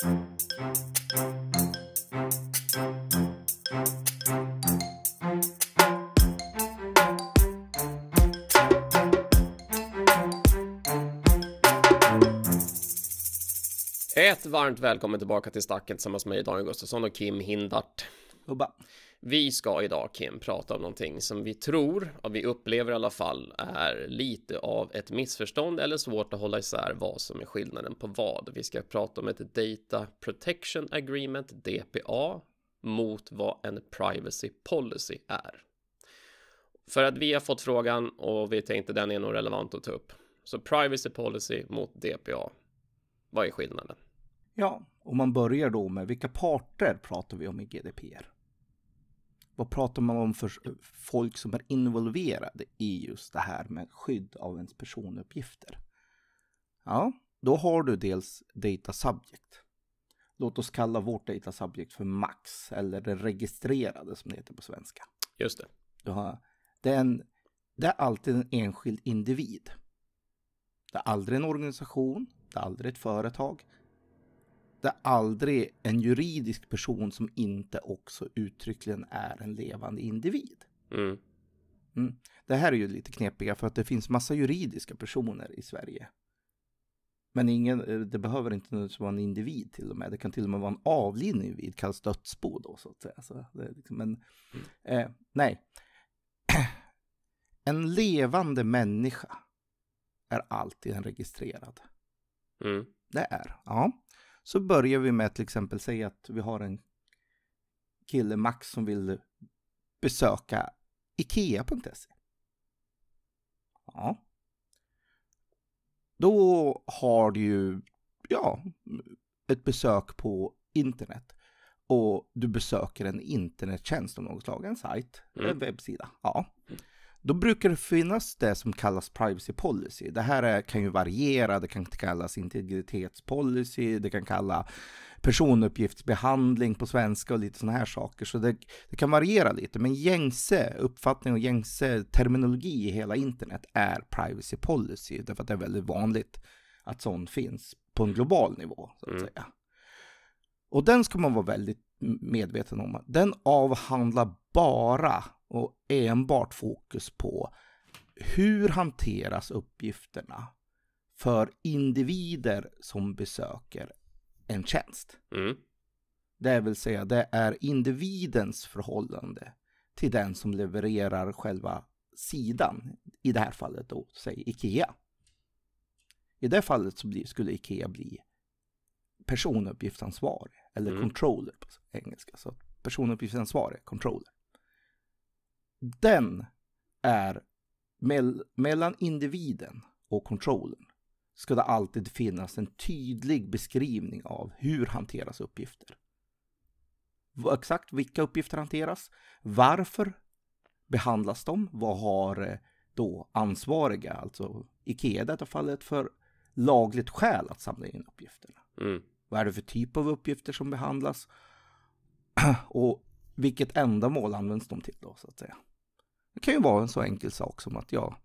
Ett varmt välkommen tillbaka till Stacken tillsammans med mig Daniel Gustafsson och Kim Hindart och vi ska idag Kim prata om någonting som vi tror och vi upplever i alla fall är lite av ett missförstånd eller svårt att hålla isär vad som är skillnaden på vad. Vi ska prata om ett Data Protection Agreement, DPA, mot vad en Privacy Policy är. För att vi har fått frågan och vi tänkte den är nog relevant att ta upp. Så Privacy Policy mot DPA. Vad är skillnaden? Ja, om man börjar då med vilka parter pratar vi om i GDPR? vad pratar man om för folk som är involverade i just det här med skydd av ens personuppgifter? Ja, då har du dels data subject. Låt oss kalla vårt data subject för Max, eller det registrerade som det heter på svenska. Just det. Du har, det, är en, det är alltid en enskild individ. Det är aldrig en organisation, det är aldrig ett företag, det aldrig en juridisk person som inte också uttryckligen är en levande individ. Mm. Mm. Det här är ju lite knepiga för att det finns massa juridiska personer i Sverige. Men ingen, eh, det behöver inte vara en individ till och med. Det kan till och med vara en avliden individ, kallas dödsbo då så att säga. Så liksom, men eh, nej. En levande människa är alltid en registrerad. Mm. Det är, ja så börjar vi med till exempel säga att vi har en kille, Max, som vill besöka Ikea.se. Ja. Då har du ju, ja, ett besök på internet. Och du besöker en internettjänst av något slag, en sajt, mm. en webbsida. Ja. Mm då brukar det finnas det som kallas privacy policy. Det här kan ju variera, det kan kallas integritetspolicy, det kan kalla personuppgiftsbehandling på svenska och lite sådana här saker. Så det, det, kan variera lite, men gängse uppfattning och gängse terminologi i hela internet är privacy policy, därför att det är väldigt vanligt att sådant finns på en global nivå. så att mm. säga. Och den ska man vara väldigt medveten om. Den avhandlar bara och enbart fokus på hur hanteras uppgifterna för individer som besöker en tjänst. Mm. Det vill säga det är individens förhållande till den som levererar själva sidan. I det här fallet då, säg Ikea. I det fallet så skulle Ikea bli personuppgiftsansvarig eller mm. controller på engelska. Så personuppgiftsansvarig, controller. Den är mell mellan individen och kontrollen ska det alltid finnas en tydlig beskrivning av hur hanteras uppgifter. Exakt vilka uppgifter hanteras, varför behandlas de, vad har eh, då ansvariga, alltså Ikea i detta fallet, för lagligt skäl att samla in uppgifterna. Mm. Vad är det för typ av uppgifter som behandlas och vilket ändamål används de till då så att säga. Det kan ju vara en så enkel sak som att, ja,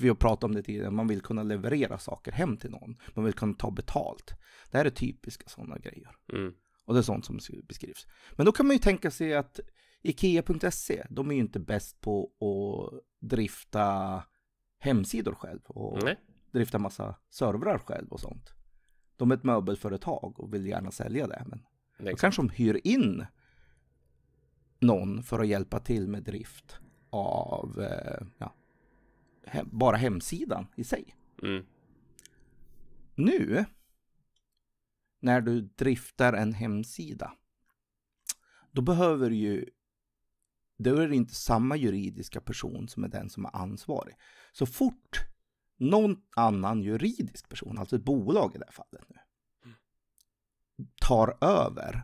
vi har pratat om det tidigare, man vill kunna leverera saker hem till någon. Man vill kunna ta betalt. Det här är typiska sådana grejer. Mm. Och det är sånt som beskrivs. Men då kan man ju tänka sig att Ikea.se, de är ju inte bäst på att drifta hemsidor själv och Nej. drifta massa servrar själv och sånt. De är ett möbelföretag och vill gärna sälja det. Men Nej, då kanske de hyr in någon för att hjälpa till med drift av eh, ja, hem, bara hemsidan i sig. Mm. Nu, när du driftar en hemsida, då behöver ju då är det inte samma juridiska person som är den som är ansvarig. Så fort någon annan juridisk person, alltså ett bolag i det här fallet nu, tar över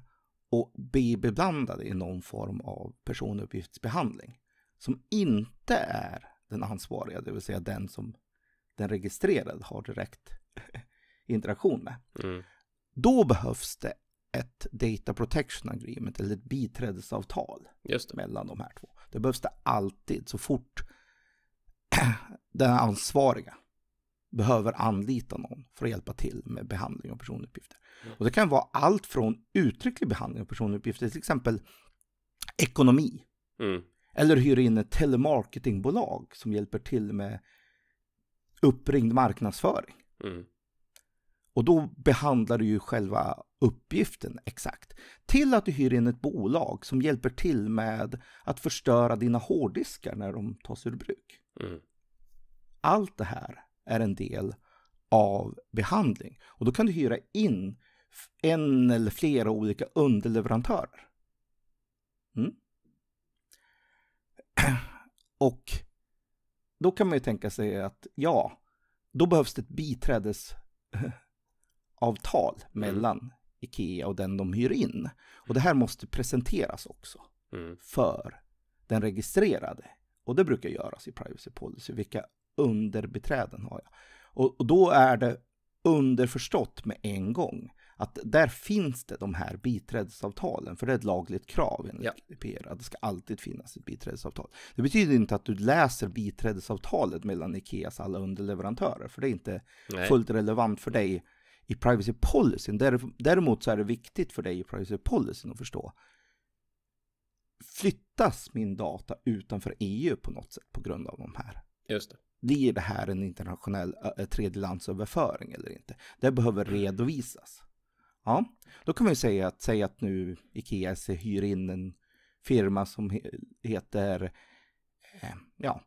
och blir beblandad i någon form av personuppgiftsbehandling, som inte är den ansvariga, det vill säga den som den registrerade har direkt interaktion med. Mm. Då behövs det ett Data Protection Agreement eller ett biträdesavtal mellan de här två. Det behövs det alltid så fort den ansvariga behöver anlita någon för att hjälpa till med behandling av personuppgifter. Mm. Och det kan vara allt från uttrycklig behandling av personuppgifter, till exempel ekonomi. Mm. Eller hyr in ett telemarketingbolag som hjälper till med uppringd marknadsföring. Mm. Och då behandlar du ju själva uppgiften exakt. Till att du hyr in ett bolag som hjälper till med att förstöra dina hårddiskar när de tas ur bruk. Mm. Allt det här är en del av behandling. Och då kan du hyra in en eller flera olika underleverantörer. Mm. Och då kan man ju tänka sig att ja, då behövs det ett biträdesavtal mm. mellan Ikea och den de hyr in. Och det här måste presenteras också mm. för den registrerade. Och det brukar göras i privacy policy. Vilka underbiträden har jag? Och, och då är det underförstått med en gång att där finns det de här biträdesavtalen, för det är ett lagligt krav enligt ja. GDPR, att det ska alltid finnas ett biträdesavtal. Det betyder inte att du läser biträdesavtalet mellan Ikeas alla underleverantörer, för det är inte Nej. fullt relevant för dig i privacy policyn. Däremot så är det viktigt för dig i privacy policyn att förstå. Flyttas min data utanför EU på något sätt på grund av de här? Just det blir det här en internationell eh, tredjelandsöverföring eller inte? Det behöver redovisas. Ja, då kan vi säga att, säga att nu Ikea hyr in en firma som heter eh, ja,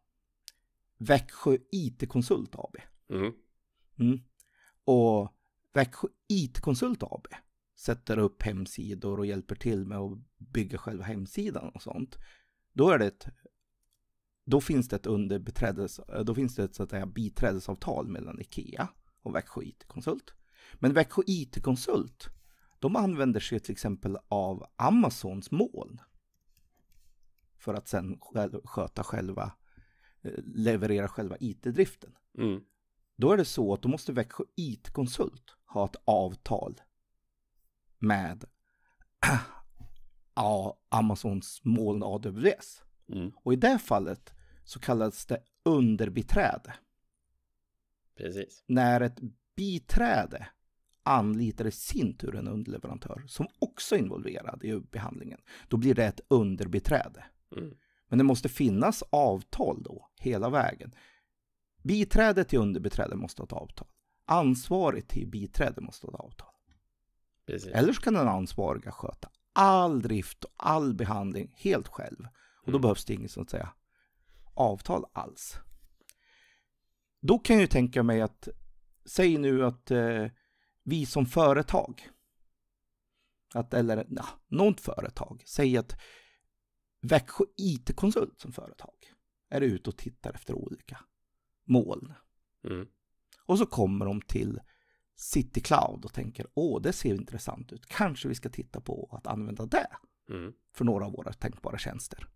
Växjö IT-konsult AB. Mm. Mm. Och Växjö IT-konsult AB sätter upp hemsidor och hjälper till med att bygga själva hemsidan och sånt. Då är det ett, då finns det ett underbeträdes, då finns det ett så att säga biträdesavtal mellan Ikea och Växjö IT-konsult. Men Växjö IT-konsult, de använder sig till exempel av Amazons moln för att sen sköta själva, eh, leverera själva IT-driften. Mm. Då är det så att då måste Växjö IT-konsult ha ett avtal med Amazons moln AWS. Mm. Och i det fallet så kallas det underbiträde. Precis. När ett biträde anlitar i sin tur en underleverantör som också är involverad i behandlingen. Då blir det ett underbiträde. Mm. Men det måste finnas avtal då, hela vägen. Biträde till underbiträde måste ha ett avtal. Ansvarig till biträde måste ha ett avtal. Precis. Eller så kan den ansvariga sköta all drift och all behandling helt själv. Och då mm. behövs det inget så att säga avtal alls. Då kan jag ju tänka mig att, säg nu att eh, vi som företag, att, eller na, något företag, säg att Växjö IT-konsult som företag är ute och tittar efter olika moln. Mm. Och så kommer de till City Cloud och tänker, åh, det ser intressant ut. Kanske vi ska titta på att använda det mm. för några av våra tänkbara tjänster.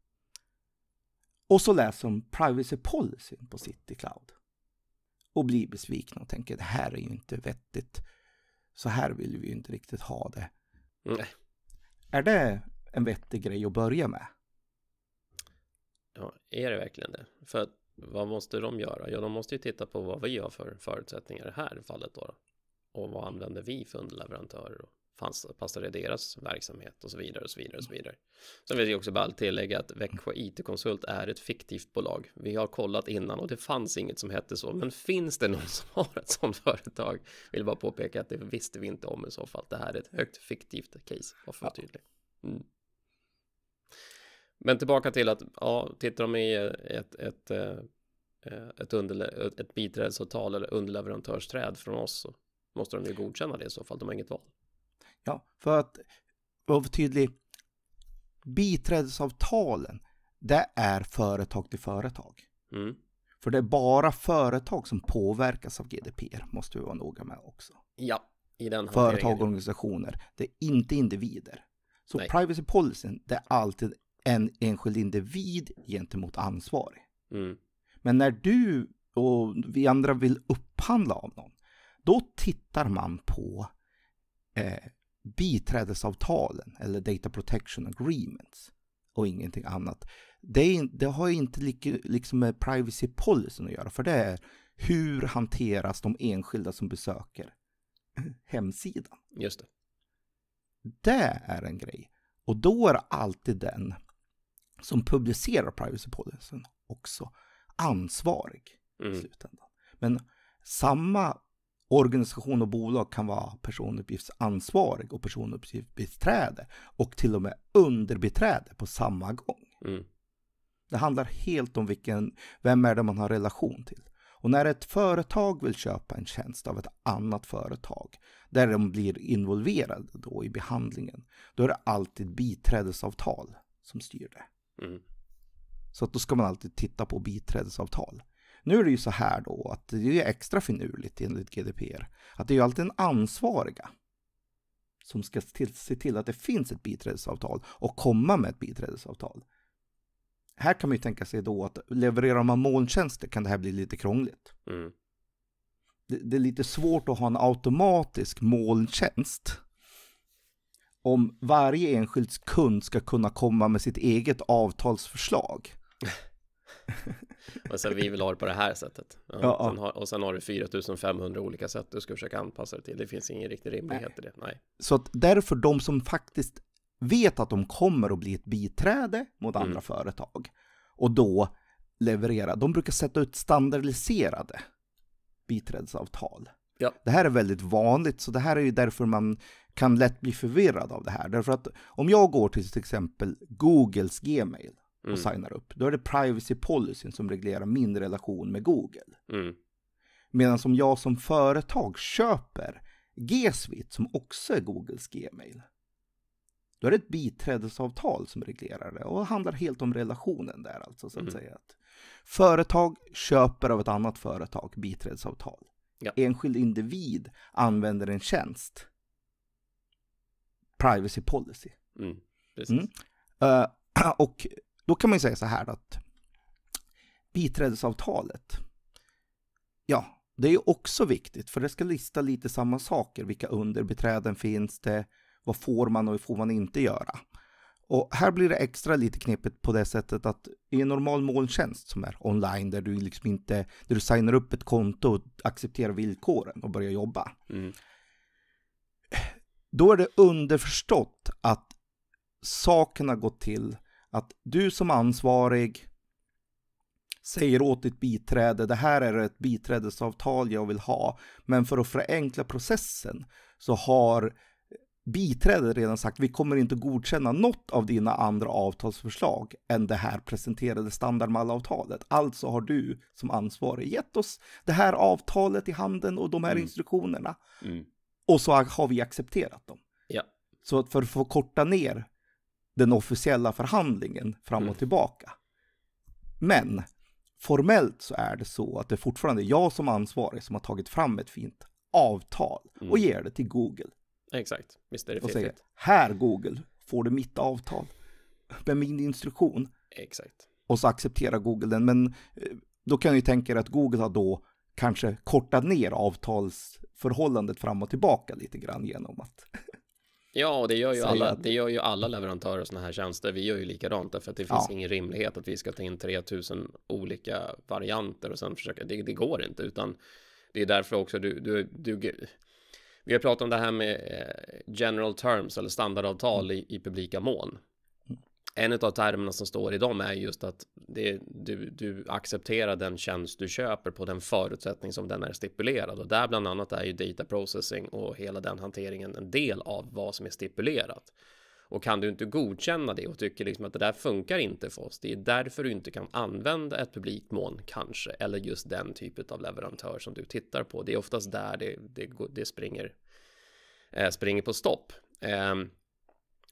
Och så läser de privacy Policy på City Cloud och blir besvikna och tänker, det här är ju inte vettigt så här vill vi ju inte riktigt ha det. Nej. Är det en vettig grej att börja med? Ja, är det verkligen det? För vad måste de göra? Ja, de måste ju titta på vad vi har för förutsättningar i det här fallet då. Och vad använder vi för underleverantörer och passade deras verksamhet och så vidare och så vidare och så vidare. Sen vill jag också bara tillägga att Växjö IT-konsult är ett fiktivt bolag. Vi har kollat innan och det fanns inget som hette så, men finns det någon som har ett sådant företag? Vill bara påpeka att det visste vi inte om i så fall. Det här är ett högt fiktivt case, var för tydlig. Mm. Men tillbaka till att, ja, tittar de i eh, ett, ett, eh, eh, ett, ett biträdesavtal eller underleverantörsträd från oss så måste de ju godkänna det i så fall, de har inget val. Ja, för att vara tydlig. Biträdesavtalen, det är företag till företag. Mm. För det är bara företag som påverkas av GDPR, måste vi vara noga med också. Ja, i den Företag och organisationer, det är inte individer. Så Nej. privacy policyn, det är alltid en enskild individ gentemot ansvarig. Mm. Men när du och vi andra vill upphandla av någon, då tittar man på eh, biträdesavtalen eller Data Protection Agreements och ingenting annat. Det, är, det har inte liksom med privacy policyn att göra, för det är hur hanteras de enskilda som besöker hemsidan? Just det. Det är en grej. Och då är det alltid den som publicerar privacy policyn också ansvarig mm. i slutändan. Men samma organisation och bolag kan vara personuppgiftsansvarig och personuppgiftsbiträde och till och med underbiträde på samma gång. Mm. Det handlar helt om vilken, vem är det man har relation till. Och när ett företag vill köpa en tjänst av ett annat företag, där de blir involverade då i behandlingen, då är det alltid biträdesavtal som styr det. Mm. Så att då ska man alltid titta på biträdesavtal. Nu är det ju så här då att det är extra finurligt enligt GDPR att det är ju alltid den ansvariga som ska se till att det finns ett biträdesavtal och komma med ett biträdesavtal. Här kan man ju tänka sig då att levererar man molntjänster kan det här bli lite krångligt. Mm. Det, det, är lite svårt att ha en automatisk molntjänst om varje enskild kund ska kunna komma med sitt eget avtalsförslag. och sen vi vill ha det på det här sättet. Ja, ja, sen har, och sen har du 4500 olika sätt du ska försöka anpassa det till. Det finns ingen riktig rimlighet i det. Nej. Så att därför de som faktiskt vet att de kommer att bli ett biträde mot mm. andra mm. företag och då leverera, de brukar sätta ut standardiserade biträdesavtal. Ja. Det här är väldigt vanligt, så det här är ju därför man kan lätt bli förvirrad av det här. Därför att om jag går till till exempel Googles Gmail och mm. signar upp. Då är det privacy policyn som reglerar min relation med Google. Mm. Medan om jag som företag köper G-Suite som också är Googles Gmail. Då är det ett biträdesavtal som reglerar det och handlar helt om relationen där alltså så att mm. säga. företag köper av ett annat företag biträdesavtal. Ja. Enskild individ använder en tjänst. Privacy policy. Mm, mm. Uh, och då kan man ju säga så här att biträdesavtalet, ja, det är också viktigt för det ska lista lite samma saker. Vilka underbeträden finns det? Vad får man och vad får man inte göra? Och här blir det extra lite knepigt på det sättet att i en normal molntjänst som är online där du liksom inte, där du signar upp ett konto och accepterar villkoren och börjar jobba. Mm. Då är det underförstått att sakerna gått till att du som ansvarig säger åt ditt biträde, det här är ett biträdesavtal jag vill ha, men för att förenkla processen så har biträdet redan sagt, vi kommer inte godkänna något av dina andra avtalsförslag än det här presenterade standardmallavtalet. Alltså har du som ansvarig gett oss det här avtalet i handen och de här mm. instruktionerna. Mm. Och så har vi accepterat dem. Ja. Så att för att få korta ner den officiella förhandlingen fram och mm. tillbaka. Men formellt så är det så att det är fortfarande jag som ansvarig som har tagit fram ett fint avtal och mm. ger det till Google. Exakt, visst är det Och säger, här Google får du mitt avtal med min instruktion. Exakt. Och så accepterar Google den, men eh, då kan ju tänka er att Google har då kanske kortat ner avtalsförhållandet fram och tillbaka lite grann genom att Ja, och det gör ju, alla, det gör ju alla leverantörer av sådana här tjänster. Vi gör ju likadant därför att det finns ja. ingen rimlighet att vi ska ta in 3000 olika varianter och sen försöka. Det, det går inte, utan det är därför också du, du, du vi har pratat om det här med eh, general terms eller standardavtal mm. i, i publika mån en av termerna som står i dem är just att det, du, du accepterar den tjänst du köper på den förutsättning som den är stipulerad och där bland annat är ju data processing och hela den hanteringen en del av vad som är stipulerat. Och kan du inte godkänna det och tycker liksom att det där funkar inte för oss, det är därför du inte kan använda ett publikt moln kanske, eller just den typen av leverantör som du tittar på. Det är oftast där det, det, det springer, eh, springer på stopp. Ehm,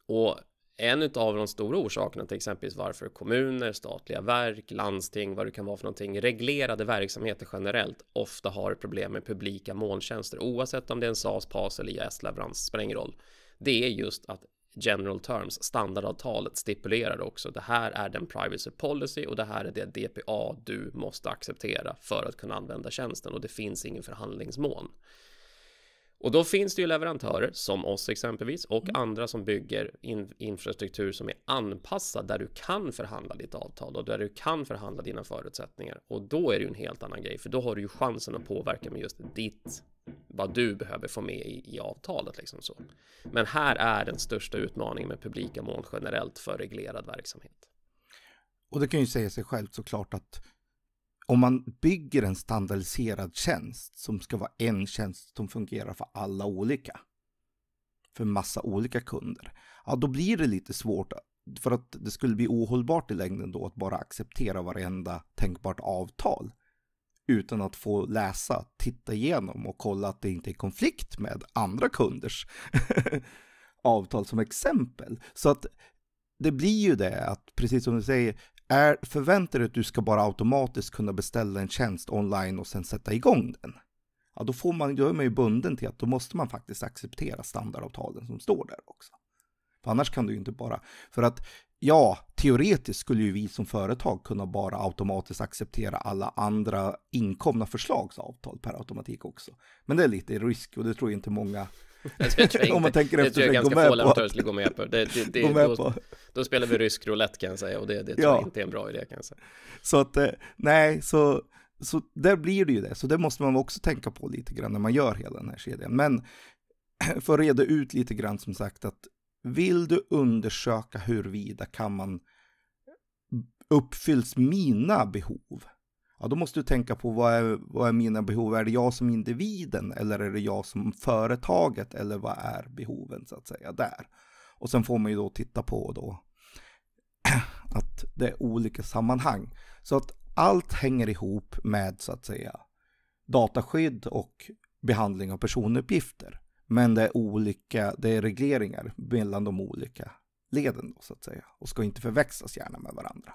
och en av de stora orsakerna till exempelvis varför kommuner, statliga verk, landsting, vad det kan vara för någonting, reglerade verksamheter generellt ofta har problem med publika molntjänster, oavsett om det är en SAS, PAS eller jästleverans, spelar ingen roll. Det är just att general terms, standardavtalet stipulerar också det här är den privacy policy och det här är det DPA du måste acceptera för att kunna använda tjänsten och det finns ingen förhandlingsmån. Och då finns det ju leverantörer som oss exempelvis och mm. andra som bygger in, infrastruktur som är anpassad där du kan förhandla ditt avtal och där du kan förhandla dina förutsättningar. Och då är det ju en helt annan grej, för då har du ju chansen att påverka med just ditt, vad du behöver få med i, i avtalet liksom så. Men här är den största utmaningen med publika mål generellt för reglerad verksamhet. Och det kan ju säga sig självt såklart att om man bygger en standardiserad tjänst som ska vara en tjänst som fungerar för alla olika, för massa olika kunder, ja då blir det lite svårt för att det skulle bli ohållbart i längden då att bara acceptera varenda tänkbart avtal utan att få läsa, titta igenom och kolla att det inte är konflikt med andra kunders avtal som exempel. Så att det blir ju det att, precis som du säger, är, förväntar du att du ska bara automatiskt kunna beställa en tjänst online och sen sätta igång den? Ja, då, får man, då är man ju bunden till att då måste man faktiskt acceptera standardavtalen som står där också. För annars kan du ju inte bara, för att ja, teoretiskt skulle ju vi som företag kunna bara automatiskt acceptera alla andra inkomna förslagsavtal per automatik också. Men det är lite risk och det tror jag inte många inte, Om man tänker efter sig, gå med på. Det skulle gå med på. Det, det, det, gå med då, på. då spelar vi rysk roulette kan jag säga och det, det tror ja. jag inte är en bra idé kan jag säga. Så att, eh, nej, så, så där blir det ju det. Så det måste man också tänka på lite grann när man gör hela den här kedjan. Men för att reda ut lite grann som sagt att vill du undersöka huruvida kan man uppfylls mina behov ja, då måste du tänka på vad är, vad är mina behov? Är det jag som individen eller är det jag som företaget eller vad är behoven så att säga där? Och sen får man ju då titta på då att det är olika sammanhang. Så att allt hänger ihop med så att säga dataskydd och behandling av personuppgifter. Men det är olika, det är regleringar mellan de olika leden då, så att säga och ska inte förväxlas gärna med varandra.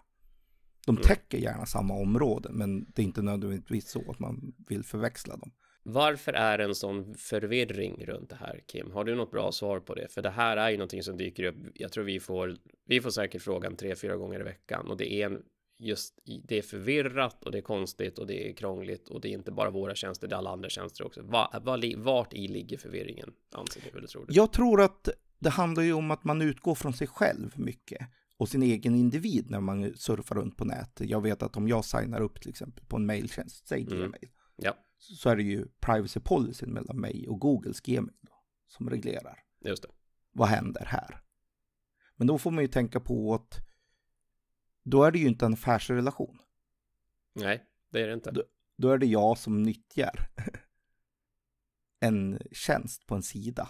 De mm. täcker gärna samma område, men det är inte nödvändigtvis så att man vill förväxla dem. Varför är det en sån förvirring runt det här Kim? Har du något bra svar på det? För det här är ju någonting som dyker upp. Jag tror vi får. Vi får säkert frågan tre, fyra gånger i veckan och det är en just det är förvirrat och det är konstigt och det är krångligt och det är inte bara våra tjänster, det är alla andra tjänster också. Va, va, vart i ligger förvirringen? Anser du eller tror du? Jag tror att det handlar ju om att man utgår från sig själv mycket och sin egen individ när man surfar runt på nätet. Jag vet att om jag signar upp till exempel på en mailtjänst, säg Gmail, mm. ja. så är det ju privacy policyn mellan mig och Googles Gmail då, som reglerar. Just det. Vad händer här? Men då får man ju tänka på att då är det ju inte en affärsrelation. Nej, det är det inte. Då, då är det jag som nyttjar en tjänst på en sida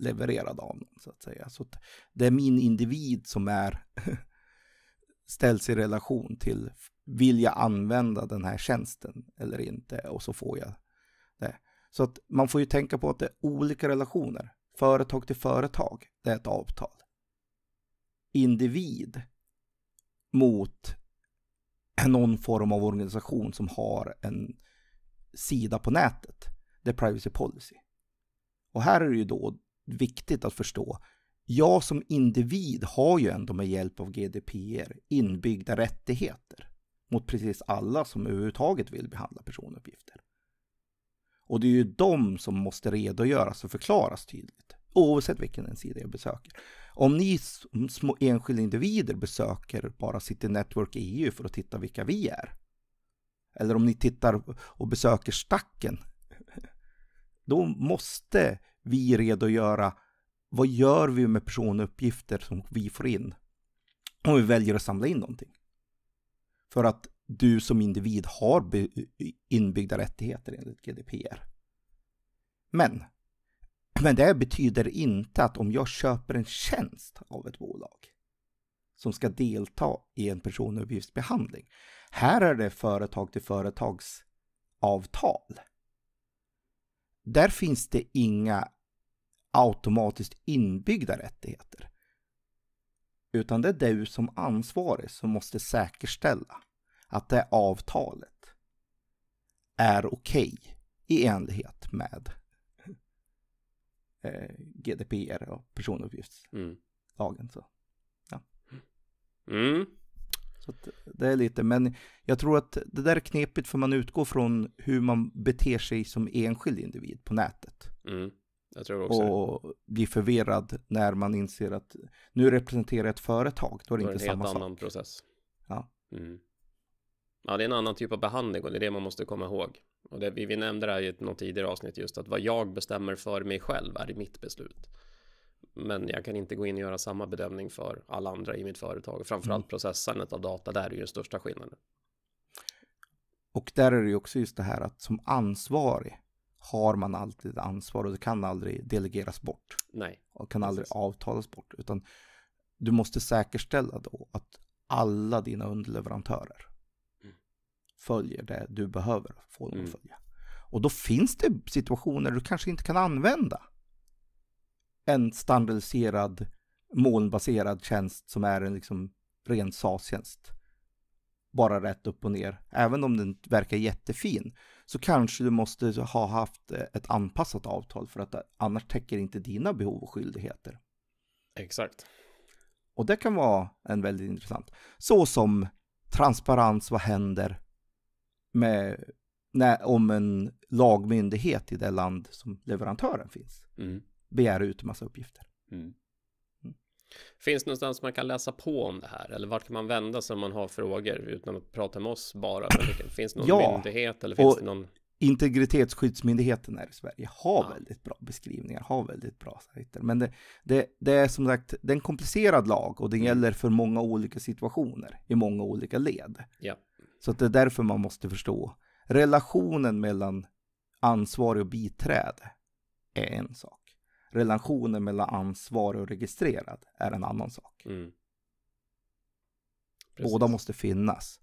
levererad av någon så att säga. Så att det är min individ som är ställs i relation till vill jag använda den här tjänsten eller inte och så får jag det. Så att man får ju tänka på att det är olika relationer. Företag till företag, det är ett avtal. Individ mot någon form av organisation som har en sida på nätet. Det är privacy policy. Och här är det ju då viktigt att förstå. Jag som individ har ju ändå med hjälp av GDPR inbyggda rättigheter mot precis alla som överhuvudtaget vill behandla personuppgifter. Och det är ju de som måste redogöras och förklaras tydligt, oavsett vilken sida jag besöker. Om ni som små enskilda individer besöker bara City Network EU för att titta vilka vi är, eller om ni tittar och besöker stacken, då måste vi redogöra vad gör vi med personuppgifter som vi får in om vi väljer att samla in någonting. För att du som individ har inbyggda rättigheter enligt GDPR. Men, men det betyder inte att om jag köper en tjänst av ett bolag som ska delta i en personuppgiftsbehandling. Här är det företag till företags avtal där finns det inga automatiskt inbyggda rättigheter. Utan det är du som ansvarig som måste säkerställa att det avtalet är okej okay i enlighet med eh, GDPR och personuppgiftslagen. Mm. Så. Ja. Mm. mm. Så det är lite, men jag tror att det där är knepigt för man utgår från hur man beter sig som enskild individ på nätet. Mm. Jag tror också Och blir förvirrad när man inser att nu representerar jag ett företag, då är det inte samma sak. Det är en helt annan process. Ja. Mm. Ja, det är en annan typ av behandling och det är det man måste komma ihåg. Och det, vi, vi nämnde det här i något tidigare avsnitt just att vad jag bestämmer för mig själv är mitt beslut. Men jag kan inte gå in och göra samma bedömning för alla andra i mitt företag. Framförallt mm. processandet av data, där är ju den största skillnaden. Och där är det ju också just det här att som ansvarig har man alltid ansvar och det kan aldrig delegeras bort. Nej. Och kan aldrig Precis. avtalas bort. Utan du måste säkerställa då att alla dina underleverantörer mm. följer det du behöver få dem att mm. följa. Och då finns det situationer du kanske inte kan använda en standardiserad molnbaserad tjänst som är en liksom ren SAS-tjänst. Bara rätt upp och ner. Även om den verkar jättefin så kanske du måste ha haft ett anpassat avtal för att annars täcker inte dina behov och skyldigheter. Exakt. Och det kan vara en väldigt intressant. Så som transparens, vad händer med, när, om en lagmyndighet i det land som leverantören finns. Mm begära ut massa uppgifter. Mm. Mm. Finns det någonstans man kan läsa på om det här eller vart kan man vända sig om man har frågor utan att prata med oss bara? Finns det någon ja, myndighet eller finns det någon? Integritetsskyddsmyndigheten här i Sverige har ja. väldigt bra beskrivningar, har väldigt bra sajter. Men det, det, det, är som sagt, det är en komplicerad lag och det mm. gäller för många olika situationer i många olika led. Ja. Så att det är därför man måste förstå relationen mellan ansvarig och biträde är en sak relationen mellan ansvarig och registrerad är en annan sak. Mm. Båda måste finnas.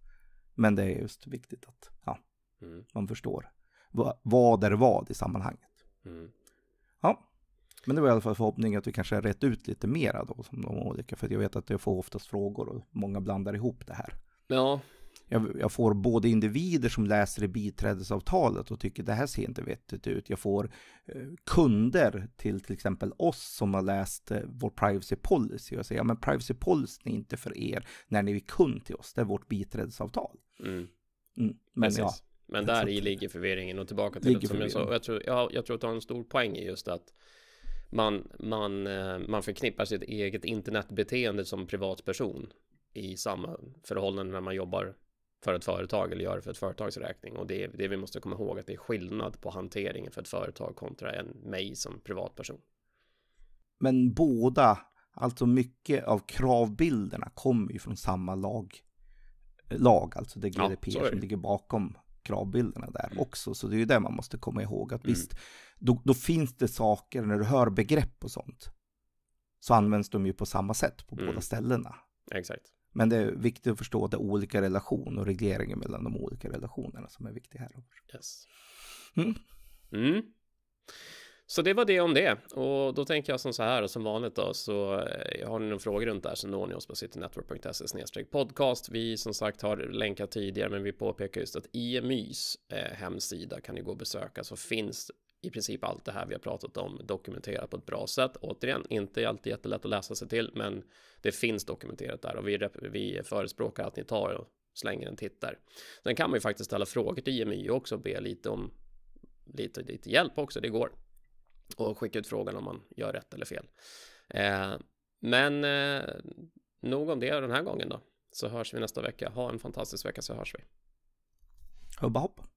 Men det är just viktigt att ja, mm. man förstår vad, vad är vad i sammanhanget. Mm. Ja, men det var i alla fall förhoppningen att vi kanske har rätt ut lite mera då som de olika, för jag vet att jag får oftast frågor och många blandar ihop det här. Ja, jag, jag, får både individer som läser i biträdesavtalet och tycker det här ser inte vettigt ut. Jag får eh, kunder till till exempel oss som har läst eh, vår privacy policy och säger ja men privacy policy är inte för er när ni är kund till oss. Det är vårt biträdesavtal. Mm. Mm. Men Precis. ja. Men där i ligger förvirringen och tillbaka till det som jag sa. jag tror, jag, jag tror att det har en stor poäng i just att man, man, eh, man förknippar sitt eget internetbeteende som privatperson i samma förhållande när man jobbar för ett företag eller gör det för ett företags räkning. Och det det vi måste komma ihåg att det är skillnad på hanteringen för ett företag kontra en mig som privatperson. Men båda, alltså mycket av kravbilderna kommer ju från samma lag, lag alltså det GDP ja, som ligger bakom kravbilderna där mm. också. Så det är ju det man måste komma ihåg att mm. då, då, finns det saker när du hör begrepp och sånt så används de ju på samma sätt på mm. båda ställena. Exakt. Men det är viktigt att förstå att det är olika relationer och regleringar mellan de olika relationerna som är viktiga här. Yes. Mm. Mm. Så det var det om det. Och då tänker jag som så här, och som vanligt då, så eh, har ni någon fråga runt det här så når ni oss på citynetwork.se podcast. Vi som sagt har länkat tidigare, men vi påpekar just att IMYs e eh, hemsida kan ni gå och besöka så finns i princip allt det här vi har pratat om dokumenterat på ett bra sätt. Återigen, inte alltid jättelätt att läsa sig till, men det finns dokumenterat där och vi, vi förespråkar att ni tar och slänger en titt där. Sen kan man ju faktiskt ställa frågor till IMY också och be lite om lite, lite hjälp också, det går. Och skicka ut frågan om man gör rätt eller fel. Eh, men eh, nog om det den här gången då. Så hörs vi nästa vecka. Ha en fantastisk vecka så hörs vi. Hubba hopp.